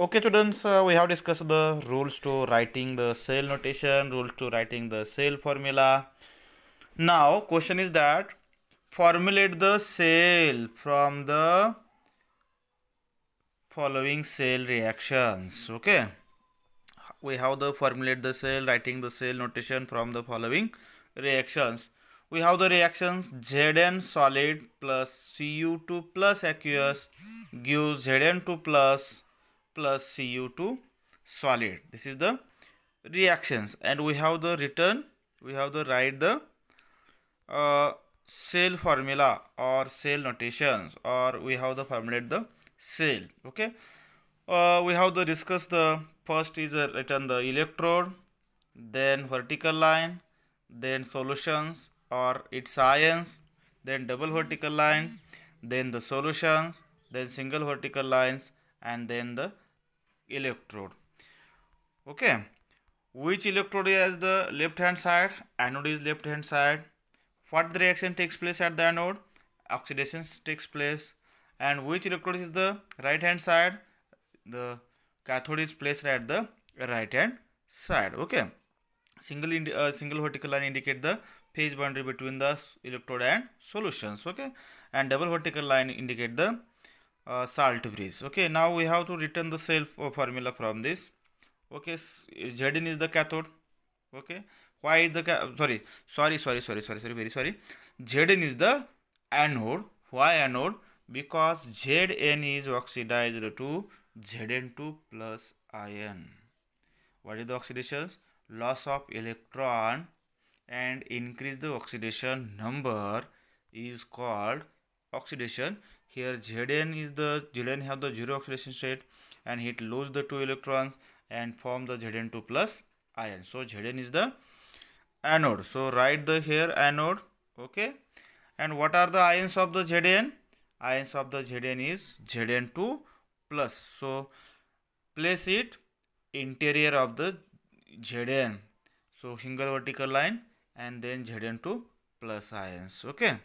Okay students, uh, we have discussed the rules to writing the cell notation, rules to writing the cell formula. Now question is that formulate the cell from the following cell reactions. Okay, we have the formulate the cell, writing the cell notation from the following reactions. We have the reactions Zn solid plus Cu2 plus aqueous gives Zn2 plus plus cu2 solid this is the reactions and we have the return we have the write the uh, cell formula or cell notations or we have the formulate the cell okay uh, we have to discuss the first is uh, written the electrode then vertical line then solutions or its ions then double vertical line then the solutions then single vertical lines and then the electrode okay which electrode is the left hand side anode is left hand side what the reaction takes place at the anode oxidation takes place and which electrode is the right hand side the cathode is placed at the right hand side okay single uh, single vertical line indicate the phase boundary between the electrode and solutions okay and double vertical line indicate the uh, salt bridge okay now we have to return the self uh, formula from this okay Zn is the cathode okay why is the sorry sorry sorry sorry sorry sorry very sorry Zn is the anode why anode because Zn is oxidized to Zn2 plus ion what is the oxidation loss of electron and increase the oxidation number is called oxidation here Zn is the Zn have the zero oxidation state and it lose the two electrons and form the Zn2 plus ion so Zn is the anode so write the here anode okay and what are the ions of the Zn ions of the Zn is Zn2 plus so place it interior of the Zn so single vertical line and then Zn2 plus ions okay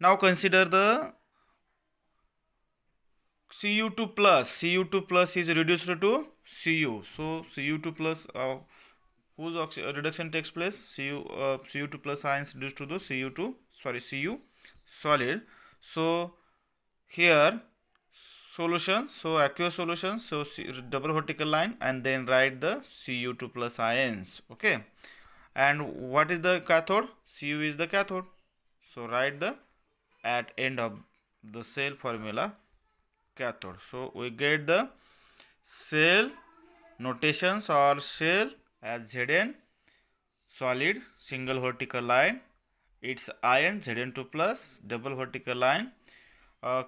now consider the Cu2 plus Cu2 plus is reduced to Cu. So Cu2 plus uh, whose uh, reduction takes place? Cu uh, Cu2 plus ions reduced to the Cu2 sorry Cu solid. So here solution so aqueous solution so C, double vertical line and then write the Cu2 plus ions okay and what is the cathode Cu is the cathode so write the at end of the cell formula cathode. So we get the cell notations or cell as Zn solid single vertical line its ion Zn2 plus double vertical line uh,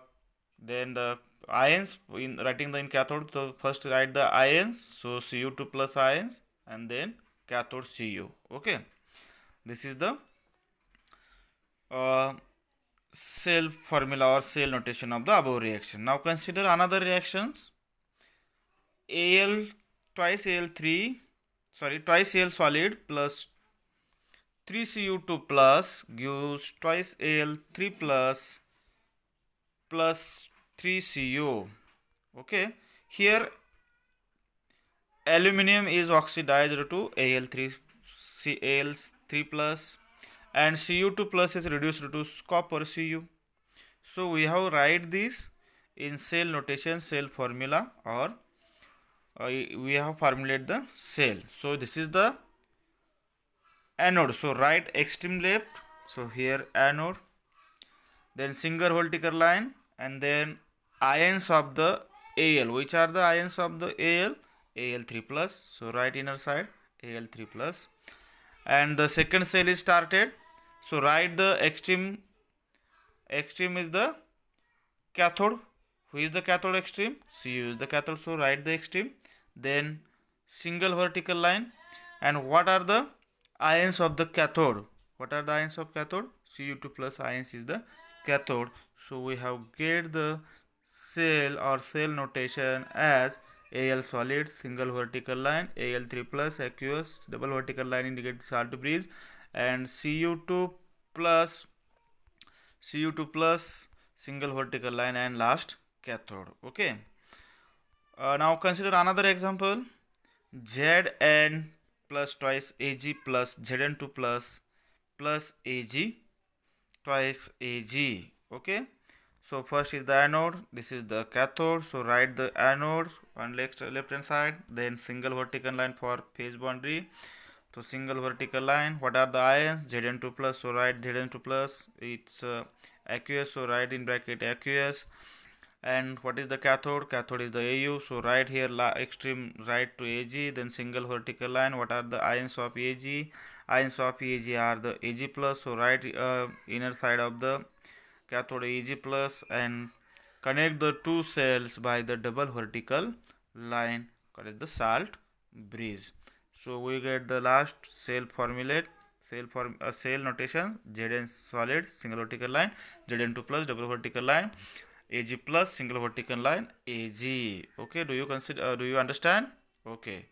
then the ions in writing the in cathode so first write the ions so cu2 plus ions and then cathode cu okay this is the uh, cell formula or cell notation of the above reaction. Now consider another reactions. Al twice Al3 sorry twice Al solid plus 3Cu2 plus gives twice Al3 plus plus Cu. Okay. Here aluminium is oxidized to Al3 Al3 plus and cu2 plus is reduced to copper cu so we have write this in cell notation cell formula or uh, we have formulated the cell so this is the anode so right extreme left so here anode then single vertical line and then ions of the al which are the ions of the al al3 plus so right inner side al3 plus and the second cell is started so write the extreme extreme is the cathode who is the cathode extreme cu is the cathode so write the extreme then single vertical line and what are the ions of the cathode what are the ions of cathode cu2 plus ions is the cathode so we have get the cell or cell notation as al solid single vertical line al3 plus aqueous double vertical line indicates salt bridge and cu2 plus cu2 plus single vertical line and last cathode okay uh, now consider another example zn plus twice ag plus zn2 plus plus ag twice ag okay so first is the anode this is the cathode so write the anode on left left hand side then single vertical line for phase boundary so single vertical line, what are the ions? Zn2 plus, so write Zn2 plus, it's uh, aqueous, so write in bracket aqueous. And what is the cathode? Cathode is the AU, so right here la extreme right to Ag, then single vertical line, what are the ions of Ag? Ions of Ag are the Ag plus, so right uh, inner side of the cathode Ag plus and connect the two cells by the double vertical line, called the salt bridge. So we get the last cell formulate, cell for a uh, cell notation Zn solid single vertical line, Zn2 plus double vertical line, Ag plus single vertical line, Ag. Okay, do you consider? Uh, do you understand? Okay.